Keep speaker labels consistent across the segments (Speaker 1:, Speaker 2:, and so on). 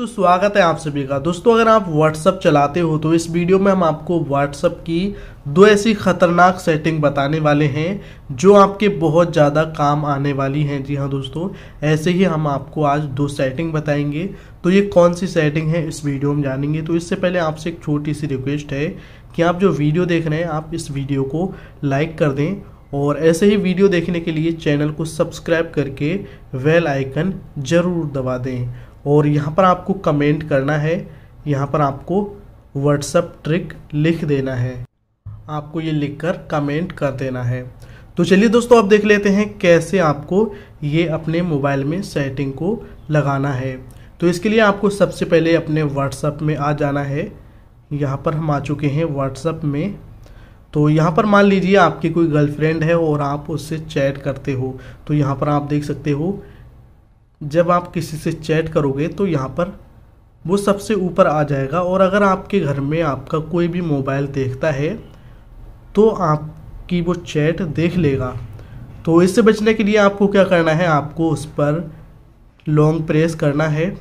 Speaker 1: दोस्तों स्वागत है आप सभी का दोस्तों अगर आप व्हाट्सअप चलाते हो तो इस वीडियो में हम आपको व्हाट्सअप की दो ऐसी ख़तरनाक सेटिंग बताने वाले हैं जो आपके बहुत ज़्यादा काम आने वाली हैं जी हाँ दोस्तों ऐसे ही हम आपको आज दो सेटिंग बताएंगे तो ये कौन सी सेटिंग है इस वीडियो में जानेंगे तो इससे पहले आपसे एक छोटी सी रिक्वेस्ट है कि आप जो वीडियो देख रहे हैं आप इस वीडियो को लाइक कर दें और ऐसे ही वीडियो देखने के लिए चैनल को सब्सक्राइब करके वेल आइकन ज़रूर दबा दें और यहाँ पर आपको कमेंट करना है यहाँ पर आपको व्हाट्सअप ट्रिक लिख देना है आपको ये लिखकर कमेंट कर देना है तो चलिए दोस्तों आप देख लेते हैं कैसे आपको ये अपने मोबाइल में सेटिंग को लगाना है तो इसके लिए आपको सबसे पहले अपने व्हाट्सअप में आ जाना है यहाँ पर हम आ चुके हैं व्हाट्सअप में तो यहाँ पर मान लीजिए आपकी कोई गर्लफ्रेंड है और आप उससे चैट करते हो तो यहाँ पर आप देख सकते हो जब आप किसी से चैट करोगे तो यहाँ पर वो सबसे ऊपर आ जाएगा और अगर आपके घर में आपका कोई भी मोबाइल देखता है तो आपकी वो चैट देख लेगा तो इससे बचने के लिए आपको क्या करना है आपको उस पर लॉन्ग प्रेस करना है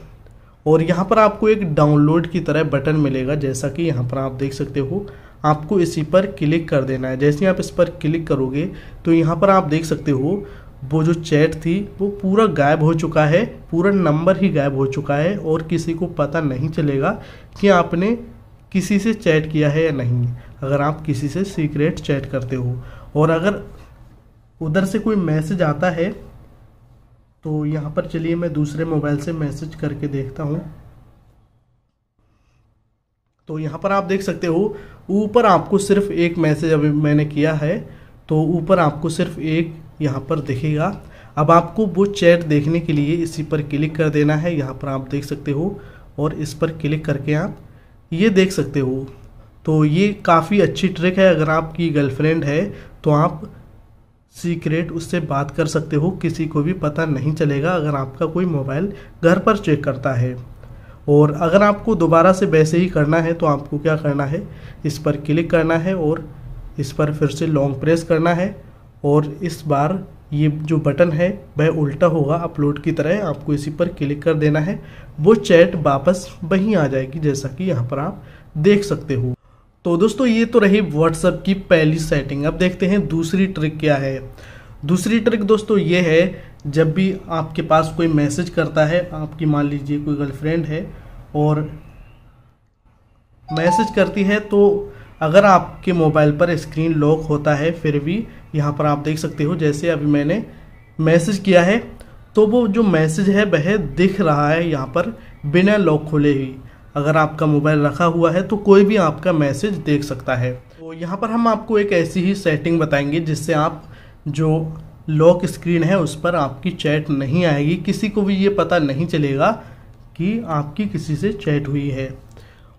Speaker 1: और यहाँ पर आपको एक डाउनलोड की तरह बटन मिलेगा जैसा कि यहाँ पर आप देख सकते हो आपको इसी पर क्लिक कर देना है जैसे आप इस पर क्लिक करोगे तो यहाँ पर आप देख सकते हो वो जो चैट थी वो पूरा गायब हो चुका है पूरा नंबर ही गायब हो चुका है और किसी को पता नहीं चलेगा कि आपने किसी से चैट किया है या नहीं अगर आप किसी से सीक्रेट चैट करते हो और अगर उधर से कोई मैसेज आता है तो यहाँ पर चलिए मैं दूसरे मोबाइल से मैसेज करके देखता हूँ तो यहाँ पर आप देख सकते हो ऊपर आपको सिर्फ एक मैसेज अभी मैंने किया है तो ऊपर आपको सिर्फ एक यहाँ पर दिखेगा अब आपको वो चैट देखने के लिए इसी पर क्लिक कर देना है यहाँ पर आप देख सकते हो और इस पर क्लिक करके आप ये देख सकते हो तो ये काफ़ी अच्छी ट्रिक है अगर आपकी गर्लफ्रेंड है तो आप सीक्रेट उससे बात कर सकते हो किसी को भी पता नहीं चलेगा अगर आपका कोई मोबाइल घर पर चेक करता है और अगर आपको दोबारा से वैसे ही करना है तो आपको क्या करना है इस पर क्लिक करना है और इस पर फिर से लॉन्ग प्रेस करना है और इस बार ये जो बटन है वह उल्टा होगा अपलोड की तरह आपको इसी पर क्लिक कर देना है वो चैट वापस वहीं आ जाएगी जैसा कि यहाँ पर आप देख सकते हो तो दोस्तों ये तो रही व्हाट्सअप की पहली सेटिंग अब देखते हैं दूसरी ट्रिक क्या है दूसरी ट्रिक दोस्तों ये है जब भी आपके पास कोई मैसेज करता है आपकी मान लीजिए कोई गर्लफ्रेंड है और मैसेज करती है तो अगर आपके मोबाइल पर स्क्रीन लॉक होता है फिर भी यहाँ पर आप देख सकते हो जैसे अभी मैंने मैसेज किया है तो वो जो मैसेज है वह दिख रहा है यहाँ पर बिना लॉक खुले ही अगर आपका मोबाइल रखा हुआ है तो कोई भी आपका मैसेज देख सकता है तो यहाँ पर हम आपको एक ऐसी ही सेटिंग बताएंगे जिससे आप जो लॉक स्क्रीन है उस पर आपकी चैट नहीं आएगी किसी को भी ये पता नहीं चलेगा कि आपकी किसी से चैट हुई है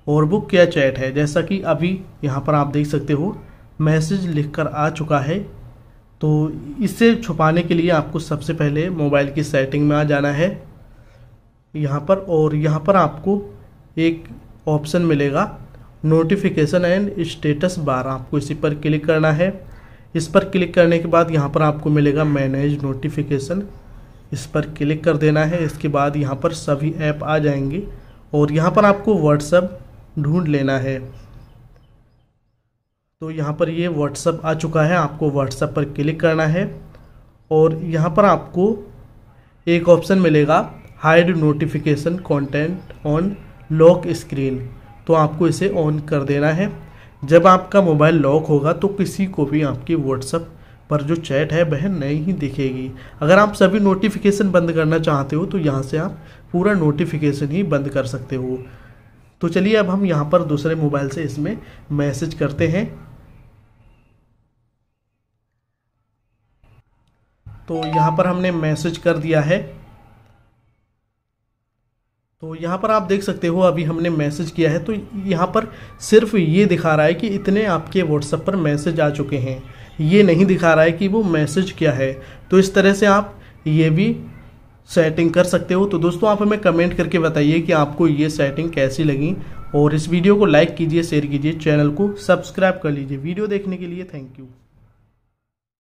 Speaker 1: और वो क्या चैट है जैसा कि अभी यहाँ पर आप देख सकते हो मैसेज लिखकर आ चुका है तो इसे छुपाने के लिए आपको सबसे पहले मोबाइल की सेटिंग में आ जाना है यहाँ पर और यहाँ पर आपको एक ऑप्शन मिलेगा नोटिफिकेशन एंड स्टेटस बार आपको इसी पर क्लिक करना है इस पर क्लिक करने के बाद यहाँ पर आपको मिलेगा मैनेज नोटिफिकेशन इस पर क्लिक कर देना है इसके बाद यहाँ पर सभी ऐप आ जाएंगे और यहाँ पर आपको व्हाट्सअप ढूंढ लेना है तो यहाँ पर ये व्हाट्सअप आ चुका है आपको व्हाट्सअप पर क्लिक करना है और यहाँ पर आपको एक ऑप्शन मिलेगा hide notification content on lock screen तो आपको इसे ऑन कर देना है जब आपका मोबाइल लॉक होगा तो किसी को भी आपकी व्हाट्सअप पर जो चैट है वह नहीं दिखेगी अगर आप सभी नोटिफिकेशन बंद करना चाहते हो तो यहाँ से आप पूरा नोटिफिकेशन ही बंद कर सकते हो तो चलिए अब हम यहाँ पर दूसरे मोबाइल से इसमें मैसेज करते हैं तो यहाँ पर हमने मैसेज कर दिया है तो यहाँ पर आप देख सकते हो अभी हमने मैसेज किया है तो यहाँ पर सिर्फ ये दिखा रहा है कि इतने आपके व्हाट्सएप पर मैसेज आ चुके हैं ये नहीं दिखा रहा है कि वो मैसेज क्या है तो इस तरह से आप ये भी सेटिंग कर सकते हो तो दोस्तों आप हमें कमेंट करके बताइए कि आपको ये सेटिंग कैसी लगी और इस वीडियो को लाइक कीजिए शेयर कीजिए चैनल को सब्सक्राइब कर लीजिए वीडियो देखने के लिए थैंक यू